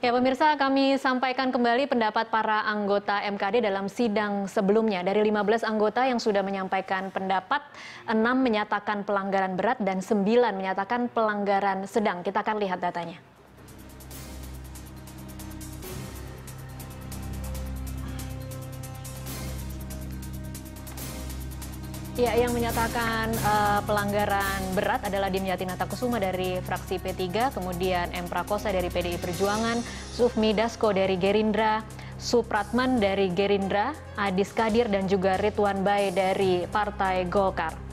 Ya pemirsa kami sampaikan kembali pendapat para anggota MKD dalam sidang sebelumnya. Dari 15 anggota yang sudah menyampaikan pendapat, 6 menyatakan pelanggaran berat dan 9 menyatakan pelanggaran sedang. Kita akan lihat datanya. Ya, yang menyatakan uh, pelanggaran berat adalah Dimyati Natakusuma dari fraksi P3, kemudian M. Prakosa dari PDI Perjuangan, Sufmi Dasko dari Gerindra, Supratman dari Gerindra, Adis Kadir dan juga Ridwan Bay dari Partai Golkar.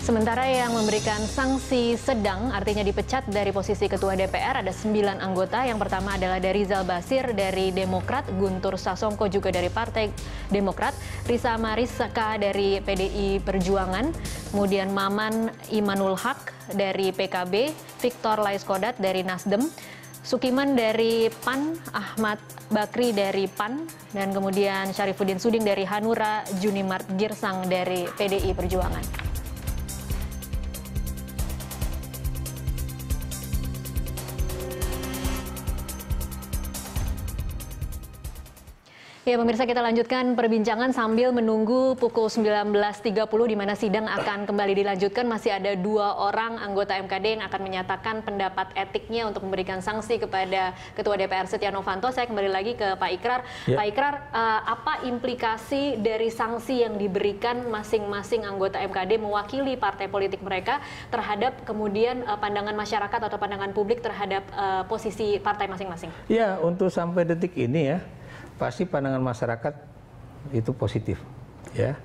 Sementara yang memberikan sanksi sedang, artinya dipecat dari posisi Ketua DPR, ada sembilan anggota. Yang pertama adalah dari Rizal Basir dari Demokrat, Guntur Sasongko juga dari Partai Demokrat, Risa Mariska dari PDI Perjuangan, kemudian Maman Imanul Haq dari PKB, Victor Laiskodat dari Nasdem, Sukiman dari PAN, Ahmad Bakri dari PAN, dan kemudian Syarifuddin Suding dari Hanura, Junimart Girsang dari PDI Perjuangan. Ya pemirsa kita lanjutkan perbincangan sambil menunggu pukul 19.30 di mana sidang akan kembali dilanjutkan. Masih ada dua orang anggota MKD yang akan menyatakan pendapat etiknya untuk memberikan sanksi kepada Ketua DPR Setia Novanto. Saya kembali lagi ke Pak Ikrar. Ya. Pak Ikrar, eh, apa implikasi dari sanksi yang diberikan masing-masing anggota MKD mewakili partai politik mereka terhadap kemudian eh, pandangan masyarakat atau pandangan publik terhadap eh, posisi partai masing-masing? Ya untuk sampai detik ini ya pasti pandangan masyarakat itu positif ya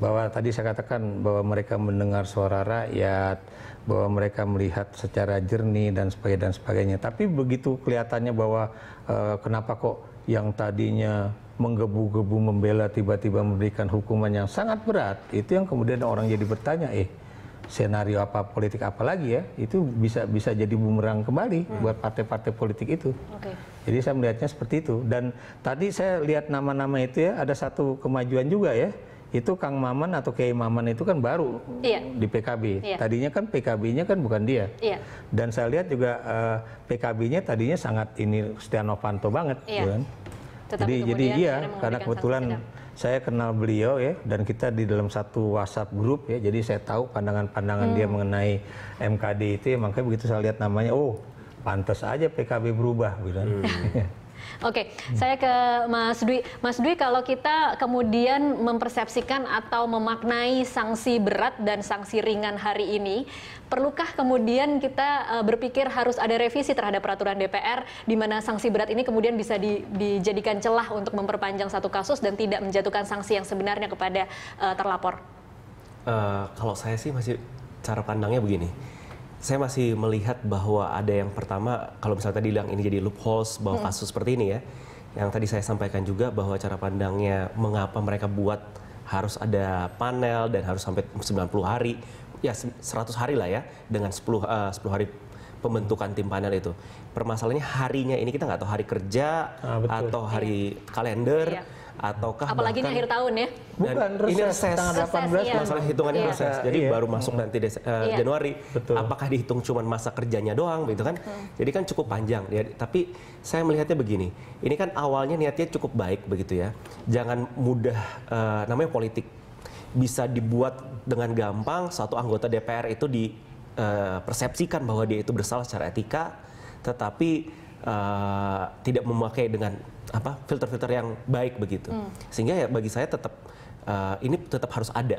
bahwa tadi saya katakan bahwa mereka mendengar suara rakyat, bahwa mereka melihat secara jernih dan sebagainya dan sebagainya. Tapi begitu kelihatannya bahwa e, kenapa kok yang tadinya menggebu-gebu membela tiba-tiba memberikan hukuman yang sangat berat, itu yang kemudian orang jadi bertanya, eh skenario apa politik apa lagi ya itu bisa bisa jadi bumerang kembali hmm. buat partai-partai politik itu. Okay. Jadi saya melihatnya seperti itu dan tadi saya lihat nama-nama itu ya ada satu kemajuan juga ya itu Kang Maman atau Kiai Maman itu kan baru iya. di PKB. Iya. Tadinya kan PKB-nya kan bukan dia. Iya. Dan saya lihat juga uh, eh, PKB-nya tadinya sangat ini Setia Novanto banget, iya. Ya kan? jadi jadi iya karena kebetulan saya kenal beliau ya dan kita di dalam satu WhatsApp grup ya jadi saya tahu pandangan-pandangan hmm. dia mengenai MKD itu ya makanya begitu saya lihat namanya oh pantas aja PKB berubah bilang. Gitu hmm. Oke, okay, hmm. saya ke Mas Dwi. Mas Dwi, kalau kita kemudian mempersepsikan atau memaknai sanksi berat dan sanksi ringan hari ini, perlukah kemudian kita e, berpikir harus ada revisi terhadap peraturan DPR di mana sanksi berat ini kemudian bisa di, dijadikan celah untuk memperpanjang satu kasus dan tidak menjatuhkan sanksi yang sebenarnya kepada uh, terlapor? Uh, kalau saya sih masih cara pandangnya begini saya masih melihat bahwa ada yang pertama kalau misalnya tadi bilang ini jadi loopholes bahwa hmm. kasus seperti ini ya yang tadi saya sampaikan juga bahwa cara pandangnya mengapa mereka buat harus ada panel dan harus sampai 90 hari ya 100 hari lah ya dengan 10 uh, 10 hari pembentukan tim panel itu permasalahannya harinya ini kita nggak tahu hari kerja ah, atau hari iya. kalender iya ataukah apalagi bahkan, ini akhir tahun ya bukan reses, ini reses tanggal 18 iya. masalah hitungannya iya. reses iya. jadi iya. baru masuk nanti Desa, eh, iya. uh, Januari Betul. apakah dihitung cuma masa kerjanya doang begitu kan hmm. jadi kan cukup panjang ya tapi saya melihatnya begini ini kan awalnya niatnya cukup baik begitu ya jangan mudah uh, namanya politik bisa dibuat dengan gampang satu anggota DPR itu di uh, persepsikan bahwa dia itu bersalah secara etika tetapi uh, tidak memakai dengan apa filter-filter yang baik begitu. Hmm. Sehingga ya bagi saya tetap uh, eh, ini tetap harus ada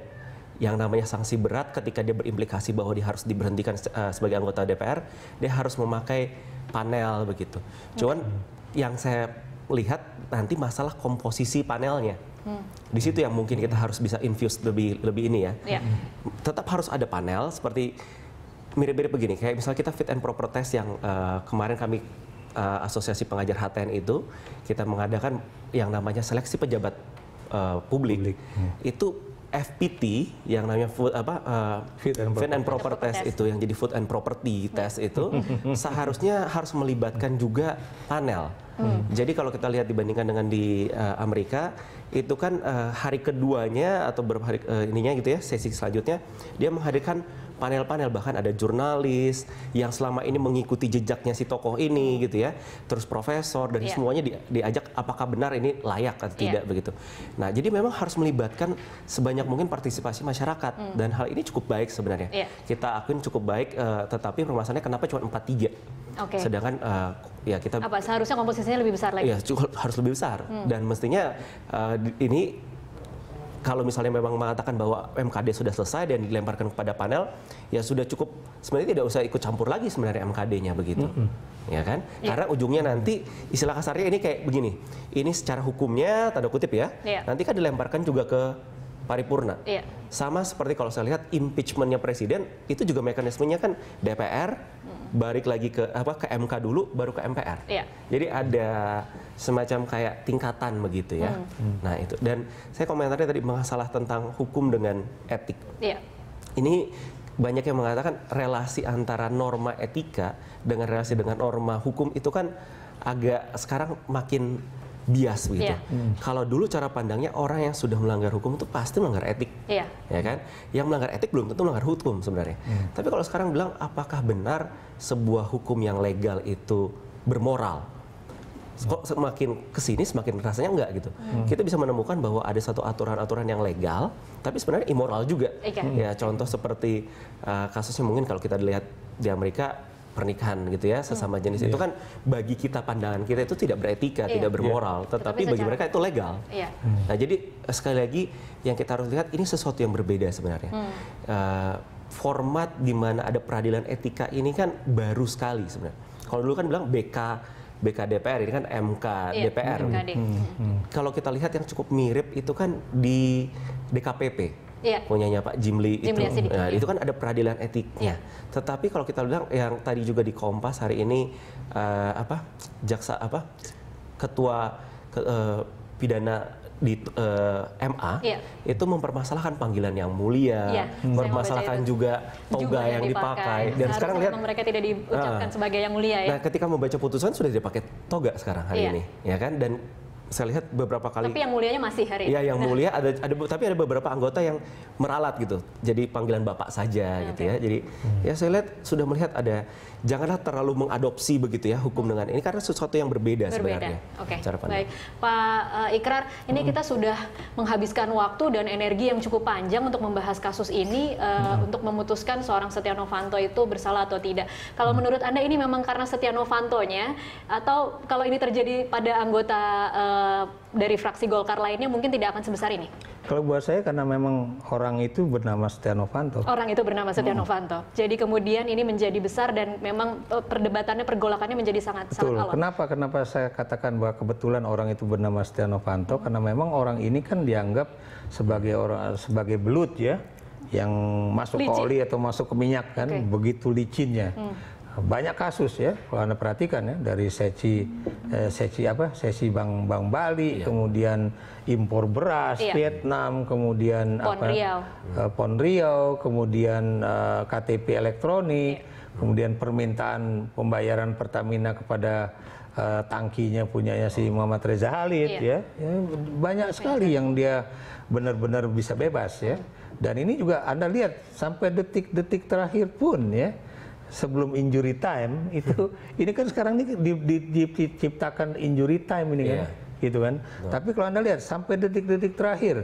yang namanya sanksi berat ketika dia berimplikasi bahwa dia harus diberhentikan uh, sebagai anggota DPR, dia harus memakai panel begitu. Hmm. Cuman hmm. yang saya lihat nanti masalah komposisi panelnya. Hmm. Di situ yang mungkin kita harus bisa infuse lebih lebih ini ya. Yeah. Tetap harus ada panel seperti mirip-mirip begini kayak misalnya kita fit and proper test yang uh, kemarin kami uh, Asosiasi Pengajar HTN itu kita mengadakan yang namanya seleksi pejabat uh, publik. publik. Ya. Itu FPT yang namanya food apa uh, eh, fit and proper, and proper test, test itu yang jadi food and property test itu seharusnya harus melibatkan juga panel Hmm. Jadi kalau kita lihat dibandingkan dengan di uh, Amerika, itu kan uh, hari keduanya atau beberapa hari uh, ininya gitu ya, sesi selanjutnya dia menghadirkan panel-panel bahkan ada jurnalis yang selama ini mengikuti jejaknya si tokoh ini gitu ya, terus profesor dan yeah. semuanya di, diajak apakah benar ini layak atau yeah. tidak begitu. Nah, jadi memang harus melibatkan sebanyak mungkin partisipasi masyarakat hmm. dan hal ini cukup baik sebenarnya. Yeah. Kita akuin cukup baik uh, tetapi permasalahannya kenapa cuma empat tiga? Okay. Sedangkan uh, ya kita apa seharusnya komposisinya lebih besar lagi. Ya, cukup, harus lebih besar hmm. dan mestinya uh, ini kalau misalnya memang mengatakan bahwa MKD sudah selesai dan dilemparkan kepada panel, ya sudah cukup sebenarnya tidak usah ikut campur lagi sebenarnya MKD-nya begitu. Mm -hmm. Ya kan? Yeah. Karena ujungnya nanti istilah kasarnya ini kayak begini. Ini secara hukumnya tanda kutip ya. Yeah. Nanti kan dilemparkan juga ke paripurna. Iya. Sama seperti kalau saya lihat impeachmentnya presiden itu juga mekanismenya kan DPR hmm. balik lagi ke apa ke MK dulu baru ke MPR. Iya. Jadi ada semacam kayak tingkatan begitu ya. Hmm. hmm. Nah itu dan saya komentarnya tadi masalah tentang hukum dengan etik. Iya. Ini banyak yang mengatakan relasi antara norma etika dengan relasi dengan norma hukum itu kan agak sekarang makin bias begitu. Yeah. Hmm. Kalau dulu cara pandangnya orang yang sudah melanggar hukum itu pasti melanggar etik, yeah. ya kan? Yang melanggar etik belum tentu melanggar hukum sebenarnya. Yeah. Hmm. Tapi kalau sekarang bilang apakah benar sebuah hukum yang legal itu bermoral? Kok semakin kesini semakin rasanya enggak gitu. Hmm. Kita bisa menemukan bahwa ada satu aturan-aturan yang legal, tapi sebenarnya immoral juga. Hmm. Ya contoh seperti uh, kasusnya mungkin kalau kita lihat di Amerika pernikahan gitu ya sesama hmm. jenis yeah. itu iya. kan bagi kita pandangan kita itu tidak beretika, yeah. tidak bermoral, yeah. Iya. tetapi bagi mereka itu legal. Yeah. Hmm. Nah jadi eh, sekali lagi yang kita harus lihat ini sesuatu yang berbeda sebenarnya. Hmm. Uh, format di mana ada peradilan etika ini kan baru sekali sebenarnya. Kalau dulu kan bilang BK BK DPR ini kan MK yeah, DPR. Hmm, hmm. Hmm. Kalau kita lihat yang cukup mirip itu kan di DKPP yeah. punyanya Pak Jimli Jim itu. Nah, itu iya. kan ada peradilan etiknya. Yeah. Tetapi kalau kita bilang yang tadi juga di Kompas hari ini uh, apa jaksa apa ketua ke, uh, pidana di uh, eh, MA yeah. itu mempermasalahkan panggilan yang mulia, yeah. hmm. mempermasalahkan juga toga yang, yang dipakai. dipakai. Dan sekarang lihat mereka tidak diucapkan uh, sebagai yang mulia ya. Nah, ketika membaca putusan sudah dipakai toga sekarang hari yeah. ini, ya kan? Dan saya lihat beberapa kali. Tapi yang mulianya masih hari ini. Iya, yang nah. mulia ada, ada tapi ada beberapa anggota yang meralat gitu. Jadi panggilan bapak saja okay. gitu ya. Jadi hmm. ya saya lihat sudah melihat ada janganlah terlalu mengadopsi begitu ya hukum dengan ini karena sesuatu yang berbeda, berbeda. sebenarnya. Oke. Okay. Cara pandang. Baik, Pak uh, Ikrar, ini hmm. kita sudah menghabiskan waktu dan energi yang cukup panjang untuk membahas kasus ini uh, hmm. untuk memutuskan seorang Setia Novanto itu bersalah atau tidak. Kalau hmm. menurut Anda ini memang karena Setia Novantonya atau kalau ini terjadi pada anggota uh, Eh, dari fraksi Golkar lainnya mungkin tidak akan sebesar ini? Kalau buat saya karena memang orang itu bernama Setia Novanto. Orang itu bernama Setia hmm. Jadi kemudian ini menjadi besar dan memang eh, perdebatannya pergolakannya menjadi sangat Betul. sangat Kenapa kenapa saya katakan bahwa kebetulan orang itu bernama Setia Novanto hmm. karena memang orang ini kan dianggap sebagai orang sebagai belut ya yang masuk Licin. ke oli atau masuk ke minyak kan okay. begitu licinnya. Hmm banyak kasus ya kalau anda perhatikan ya dari sesi eh, sesi apa sesi bank bank Bali iya. kemudian impor beras iya. Vietnam kemudian Pon apa Riau. Eh, Pon Riau kemudian eh, KTP elektronik iya. kemudian permintaan pembayaran Pertamina kepada eh, tangkinya punyanya si Muhammad Reza Halid iya. ya, ya banyak iya. sekali yang dia benar-benar bisa bebas ya dan ini juga anda lihat sampai detik-detik terakhir pun ya sebelum injury time itu hmm. ini kan sekarang ini di, di, di, diciptakan injury time ini kan, yeah. gitu kan. yeah. Tapi kalau Anda lihat sampai detik-detik terakhir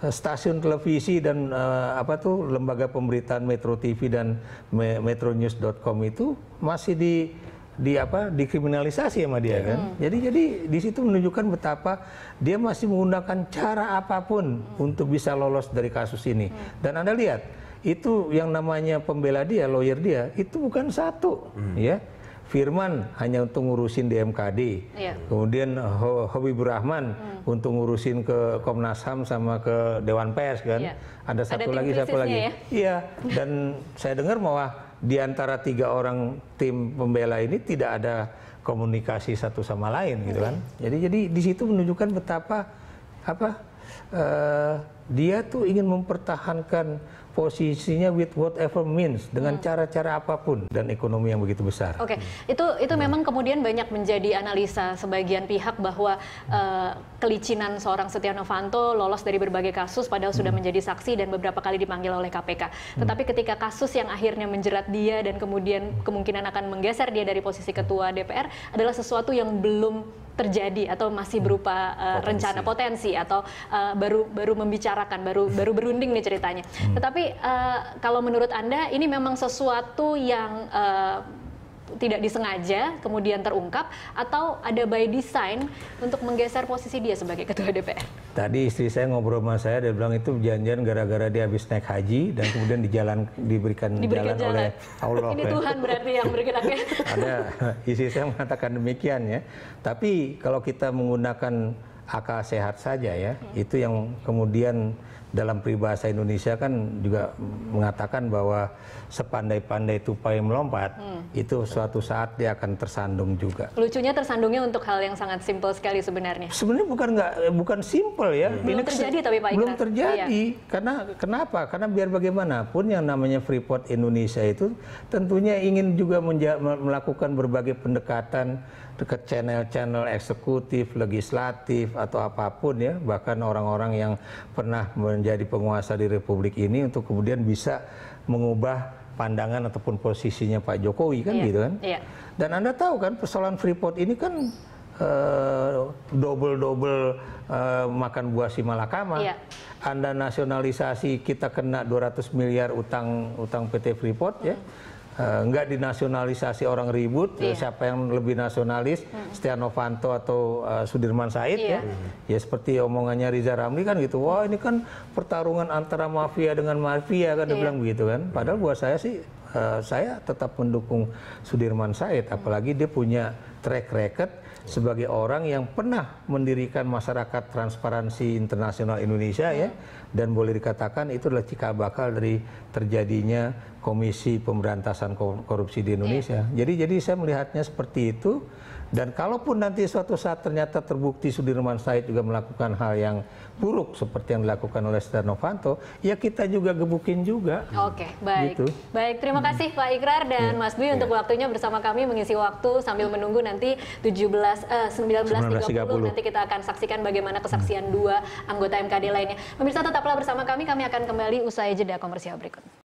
eh, stasiun televisi dan uh, apa tuh lembaga pemberitaan Metro TV dan me metronews.com itu masih di di apa dikriminalisasi sama dia yeah. kan. mm. Jadi jadi di situ menunjukkan betapa dia masih menggunakan cara apapun mm. untuk bisa lolos dari kasus ini. mm. Dan Anda lihat itu yang namanya pembela dia, lawyer dia, itu bukan satu, hmm. ya. Firman hanya untuk ngurusin DMKD, yeah. kemudian Hobi Habibur Rahman hmm. untuk ngurusin ke Komnas Ham sama ke Dewan Pers kan. Yeah. Ada satu Ada lagi, satu lagi. Ya? Iya. Dan saya dengar bahwa di antara tiga orang tim pembela ini tidak ada komunikasi satu sama lain gitu kan. Iya. Jadi jadi di situ menunjukkan betapa apa uh, dia tuh ingin mempertahankan posisinya with whatever means dengan hmm. cara-cara hmm. apapun dan ekonomi yang begitu besar. Oke, okay. Hmm. itu itu hmm. memang kemudian banyak menjadi analisa sebagian pihak bahwa uh, kelicinan seorang Setia Novanto lolos dari berbagai kasus padahal sudah hmm. menjadi saksi dan beberapa kali dipanggil oleh KPK. Hmm. Tetapi ketika kasus yang akhirnya menjerat dia dan kemudian kemungkinan akan menggeser dia dari posisi ketua DPR adalah sesuatu yang belum terjadi atau masih hmm. berupa uh, potensi. rencana potensi atau uh, baru baru membicarakan baru baru berunding nih ceritanya. Hmm. Tetapi uh, kalau menurut Anda ini memang sesuatu yang uh, tidak disengaja kemudian terungkap atau ada by design untuk menggeser posisi dia sebagai ketua DPR? Tadi istri saya ngobrol sama saya dia bilang itu janjian gara-gara dia habis naik haji dan kemudian di jalan diberikan, diberikan jalan, jalan oleh Allah. Ini Tuhan berarti yang bergerak ada istri saya mengatakan demikian ya. Tapi kalau kita menggunakan akal sehat saja ya, hmm. itu yang kemudian dalam peribahasa Indonesia kan juga mengatakan bahwa sepandai-pandai tupai melompat hmm. itu suatu saat dia akan tersandung juga. Lucunya tersandungnya untuk hal yang sangat simpel sekali sebenarnya. Sebenarnya bukan nggak bukan simpel ya. Hmm. Belum terjadi tapi Pak Ikrar. Belum terjadi. Iya. Karena kenapa? Karena biar bagaimanapun yang namanya Freeport Indonesia itu tentunya ingin juga melakukan berbagai pendekatan ke channel-channel eksekutif, legislatif atau apapun ya, bahkan orang-orang yang pernah men menjadi penguasa di republik ini untuk kemudian bisa mengubah pandangan ataupun posisinya Pak Jokowi kan yeah. gitu kan. Yeah. Dan Anda tahu kan persoalan Freeport ini kan eh, double-double uh, makan buah si malakama. Yeah. Anda nasionalisasi kita kena 200 miliar utang utang PT Freeport mm. ya uh, nggak dinasionalisasi orang ribut yeah. Iya. siapa yang lebih nasionalis hmm. Setia Novanto atau uh, Sudirman Said yeah. ya hmm. ya seperti omongannya Riza Ramli kan gitu wah ini kan pertarungan antara mafia dengan mafia kan yeah. dia iya. bilang begitu kan padahal buat saya sih Eh, saya tetap mendukung Sudirman Said apalagi dia punya track record sebagai orang yang pernah mendirikan masyarakat transparansi internasional Indonesia ya dan boleh dikatakan itu adalah cikal bakal dari terjadinya komisi pemberantasan korupsi di Indonesia. Iya. Jadi jadi saya melihatnya seperti itu dan kalaupun nanti suatu saat ternyata terbukti Sudirman Said juga melakukan hal yang buruk seperti yang dilakukan oleh Setia Novanto, ya kita juga gebukin juga. Oke, baik. Gitu. Baik, terima kasih Pak Ikrar dan ya, Mas Dwi ya. untuk waktunya bersama kami mengisi waktu sambil menunggu nanti 17 eh, 19.30 19, nanti kita akan saksikan bagaimana kesaksian dua anggota MKD lainnya. Pemirsa tetaplah bersama kami, kami akan kembali usai jeda komersial berikut.